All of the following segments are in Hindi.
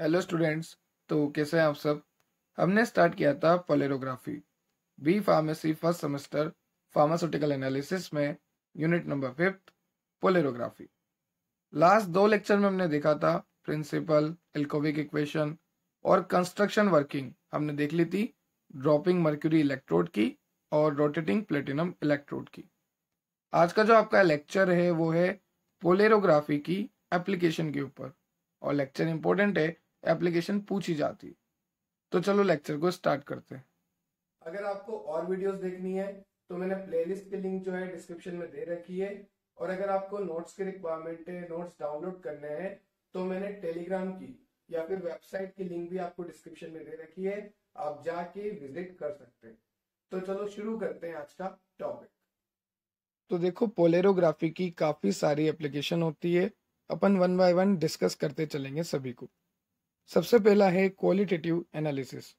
हेलो स्टूडेंट्स तो कैसे हैं आप सब हमने स्टार्ट किया था polarography B pharmacy first semester pharmaceutical analysis में unit number fifth polarography last दो लेक्चर में हमने देखा था प्रिंसिपल एल्कोविक इक्वेशन और कंस्ट्रक्शन वर्किंग हमने देख ली थी ड्रॉपिंग मर्क्यूरी इलेक्ट्रोड की और रोटेटिंग प्लेटिनम इलेक्ट्रोड की आज का जो आपका लेक्चर है वो है पोलेरोग्राफी की एप्लीकेशन के ऊपर और लेक्चर इंपॉर्टेंट है एप्लीकेशन पूछी जाती है तो चलो लेक्चर को स्टार्ट करते हैं अगर आपको और वीडियोस देखनी है तो मैंने प्लेलिस्ट की लिंक जो है डिस्क्रिप्शन में दे रखी है और अगर आपको नोट्स के रिक्वायरमेंट है नोट्स डाउनलोड करने हैं तो मैंने टेलीग्राम की या फिर वेबसाइट की लिंक भी आपको डिस्क्रिप्शन में दे रखी है आप जाके विजिट कर सकते हैं तो चलो शुरू करते हैं आज का टॉपिक तो देखो पोलेरोग्राफी की काफी सारी एप्लीकेशन होती है अपन वन बाय वन डिस्कस करते चलेंगे सभी को सबसे पहला है क्वालिटेटिव एनालिसिस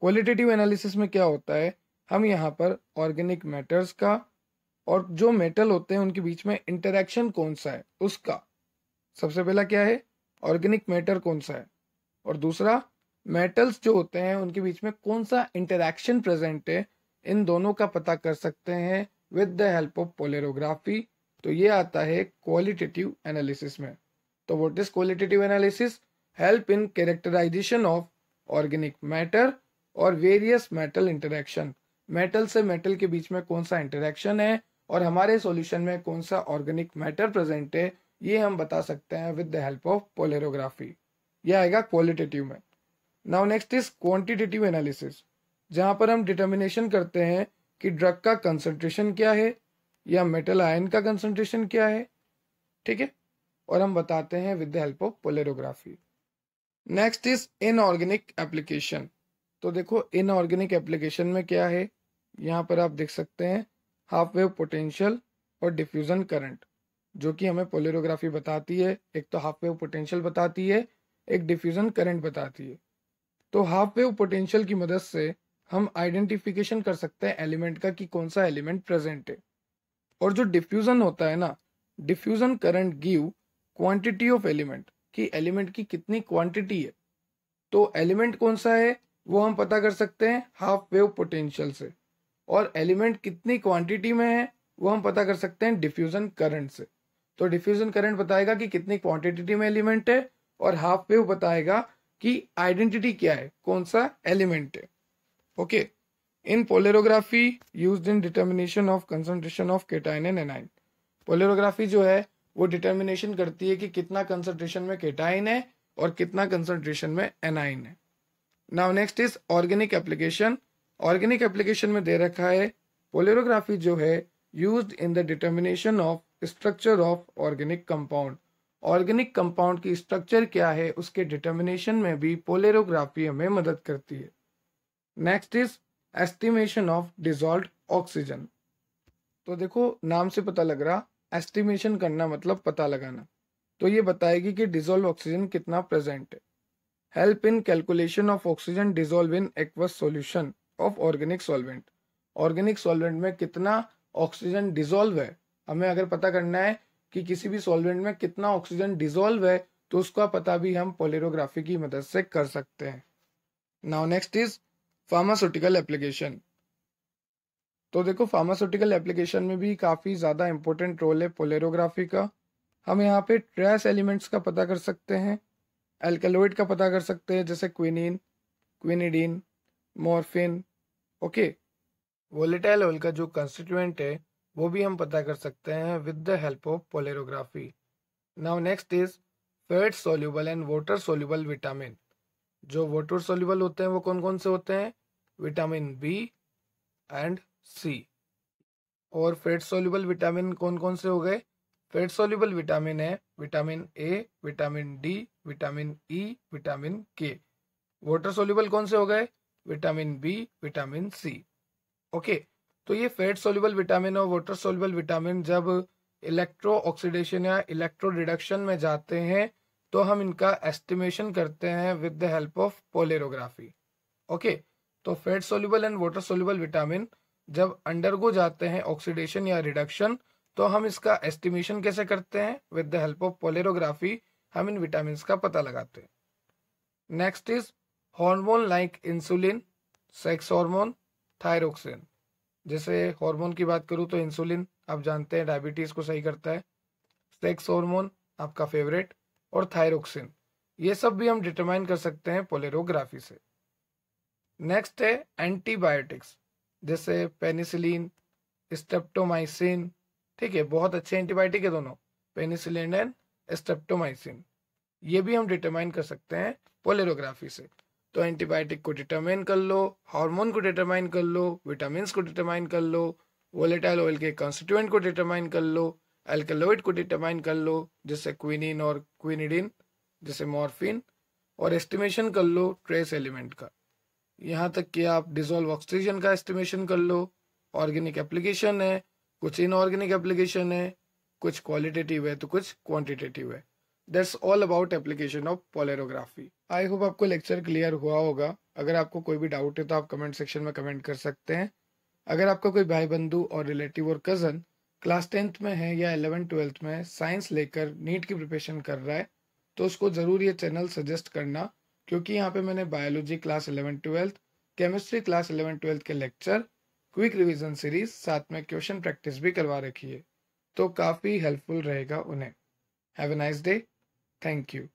क्वालिटेटिव एनालिसिस में क्या होता है हम यहाँ पर ऑर्गेनिक मैटर्स का और जो मेटल होते हैं उनके बीच में इंटरेक्शन कौन सा है उसका सबसे पहला क्या है ऑर्गेनिक मैटर कौन सा है और दूसरा मेटल्स जो होते हैं उनके बीच में कौन सा इंटरेक्शन प्रेजेंट है इन दोनों का पता कर सकते हैं with the help of polarography तो ये आता है क्वालिटेटिव एनालिसिस में तो what is qualitative analysis help in characterization of organic matter और वेरियस मेटल इंटरेक्शन मेटल से मेटल के बीच में कौन सा इंटरेक्शन है और हमारे सॉल्यूशन में कौन सा ऑर्गेनिक मैटर प्रेजेंट है ये हम बता सकते हैं with the help of polarography यह आएगा क्वालिटेटिव में now next is quantitative analysis जहां पर हम डिटर्मिनेशन करते हैं कि ड्रग का कंसंट्रेशन क्या है या मेटल आयन का कंसंट्रेशन क्या है ठीक है और हम बताते हैं with the help of polarography next is inorganic application तो देखो इनऑर्गेनिक एप्लीकेशन में क्या है यहाँ पर आप देख सकते हैं हाफ वेव पोटेंशियल और डिफ्यूजन करंट जो कि हमें पोलियोग्राफी बताती है एक तो हाफ वेव पोटेंशियल बताती है एक डिफ्यूजन करंट बताती है तो हाफ वेव पोटेंशियल की मदद से हम आइडेंटिफिकेशन कर सकते हैं एलिमेंट का कि कौन सा एलिमेंट प्रेजेंट है और जो डिफ्यूजन होता है ना diffusion current give quantity of element कि एलिमेंट की कितनी क्वांटिटी है तो एलिमेंट कौन सा है वो हम पता कर सकते हैं हाफ वेव पोटेंशियल से और एलिमेंट कितनी क्वांटिटी में है वो हम पता कर सकते हैं डिफ्यूजन करंट से तो डिफ्यूजन करंट बताएगा कि कितनी क्वांटिटी में एलिमेंट है और हाफ वेव बताएगा कि आइडेंटिटी क्या है कौन सा एलिमेंट है okay in polarography use in determination of concentration of cation and anion polarography जो है वो डिटर्मिनेशन करती है कि कितना कंसनट्रेशन में केटाइन है और कितना कंसनट्रेशन में एनाइन है now next is organic application organic application में दे रखा है पोलेरोग्राफी जो है use in the determination of structure of organic compound organic compound की स्ट्रक्चर क्या है उसके डिटर्मिनेशन में भी पोलेरोग्राफी हमें मदद करती है next is estimation of dissolve oxygen तो देखो नाम से पता लग रहा एस्टिमेशन करना मतलब पता लगाना तो ये बताएगी कि डिजोल्व ऑक्सीजन कितना प्रेजेंट है help in calculation of oxygen dissolve in aqueous solution of organic solvent organic solvent में कितना ऑक्सीजन डिजोल्व है हमें अगर पता करना है कि किसी भी सॉल्वेंट में कितना ऑक्सीजन डिजोल्व है तो उसका पता भी हम पोलेरोग्राफी की मदद से कर सकते हैं now next is pharmaceutical application तो देखो फार्मास्यूटिकल एप्लीकेशन में भी काफ़ी ज़्यादा इम्पोर्टेंट रोल है पोलेरोग्राफी का हम यहाँ पे ट्रेस एलिमेंट्स का पता कर सकते हैं एल्कलोइड का पता कर सकते हैं जैसे quinine quinidine morphine okay volatile oil का जो कंस्टिट्यूएंट है वो भी हम पता कर सकते हैं with the help of polarography now next is fat soluble and water soluble vitamin जो वाटर सोल्यूबल होते हैं वो कौन कौन से होते हैं विटामिन बी एंड सी और फैट सोल्यूबल विटामिन कौन कौन से हो गए फैट सोल्यूबल विटामिन है vitamin A vitamin D vitamin E vitamin K water soluble कौन से हो गए vitamin B vitamin C okay तो ये फैट सोल्यूबल विटामिन और वाटर सोल्यूबल विटामिन जब इलेक्ट्रो ऑक्सीडेशन या इलेक्ट्रो रिडक्शन में जाते हैं तो हम इनका एस्टिमेशन करते हैं with the help of polarography okay तो fat soluble and water soluble vitamin जब अंडरगो जाते हैं ऑक्सीडेशन या रिडक्शन तो हम इसका एस्टिमेशन कैसे करते हैं with the help of polarography हम इन विटामिन का पता लगाते हैं next is hormone like insulin sex hormone thyroxine जैसे हार्मोन की बात करूं तो इंसुलिन आप जानते हैं डायबिटीज़ को सही करता है सेक्स हार्मोन आपका फेवरेट और थायरोक्सिन ये सब भी हम डिटरमाइन कर सकते हैं पोलेरोग्राफी से नेक्स्ट है एंटीबायोटिक्स जैसे पेनिसिलिन स्टेप्टोमाइसिन ठीक है बहुत अच्छे एंटीबायोटिक है दोनों पेनिसिलिन एंड स्टेप्टोमाइसिन ये भी हम डिटरमाइन कर सकते हैं पोलेरोग्राफी से तो एंटीबायोटिक को डिटरमाइन कर लो हार्मोन को डिटरमाइन कर लो विटामिन को डिटरमाइन कर लो वोलेटाइल ऑयल के कॉन्स्टिट्यूएंट को डिटरमाइन कर लो एल्केलोइड को डिटरमाइन कर लो जैसे क्विनिन और क्विनिडिन जैसे मॉर्फिन और एस्टिमेशन कर लो ट्रेस एलिमेंट का यहाँ तक कि आप डिजोल्व ऑक्सीजन का एस्टिमेशन कर लो ऑर्गेनिक एप्लीकेशन है कुछ इनऑर्गेनिक एप्लीकेशन है कुछ क्वालिटेटिव है तो कुछ क्वांटिटेटिव है that's all about application of polarography I hope आपको लेक्चर क्लियर हुआ होगा अगर आपको कोई भी डाउट है तो आप कमेंट सेक्शन में कमेंट कर सकते हैं अगर आपका कोई भाई बंधु और रिलेटिव और कज़न क्लास टेंथ में है या एलेवन ट्वेल्थ में साइंस लेकर नीट की प्रिपरेशन कर रहा है तो उसको ज़रूर ये चैनल सजेस्ट करना क्योंकि यहाँ पे मैंने biology class eleven twelfth chemistry class eleven twelfth के लेक्चर क्विक रिविजन सीरीज साथ में क्वेश्चन प्रैक्टिस भी करवा रखी है तो काफ़ी हेल्पफुल रहेगा उन्हें have a nice day thank you